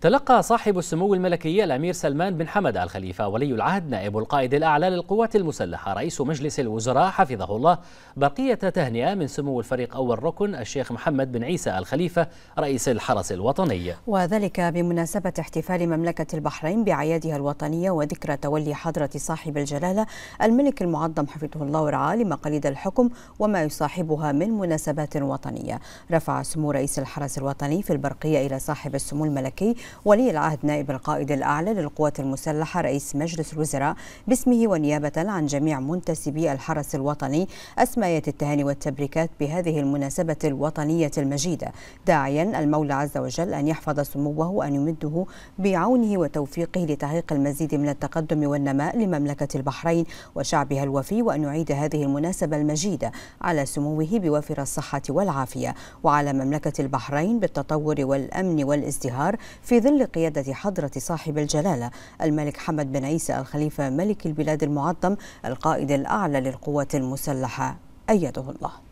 تلقى صاحب السمو الملكي الأمير سلمان بن حمد الخليفة ولي العهد نائب القائد الأعلى للقوات المسلحة رئيس مجلس الوزراء حفظه الله بقية تهنئة من سمو الفريق أول ركن الشيخ محمد بن عيسى الخليفة رئيس الحرس الوطني وذلك بمناسبة احتفال مملكة البحرين بأعيادها الوطنية وذكرى تولي حضرة صاحب الجلالة الملك المعظم حفظه الله ورعاه لمقاليد الحكم وما يصاحبها من مناسبات وطنية رفع سمو رئيس الحرس الوطني في البرقية إلى صاحب السمو الملكي ولي العهد نائب القائد الأعلى للقوات المسلحة رئيس مجلس الوزراء باسمه ونيابة عن جميع منتسبي الحرس الوطني أسماية التهاني والتبريكات بهذه المناسبة الوطنية المجيدة داعيا المولى عز وجل أن يحفظ سموه وأن يمده بعونه وتوفيقه لتحقيق المزيد من التقدم والنماء لمملكة البحرين وشعبها الوفي وأن يعيد هذه المناسبة المجيدة على سموه بوافر الصحة والعافية وعلى مملكة البحرين بالتطور والأمن والازدهار في في ظل قيادة حضرة صاحب الجلالة الملك حمد بن عيسى الخليفة ملك البلاد المعظم القائد الأعلى للقوات المسلحة أيده الله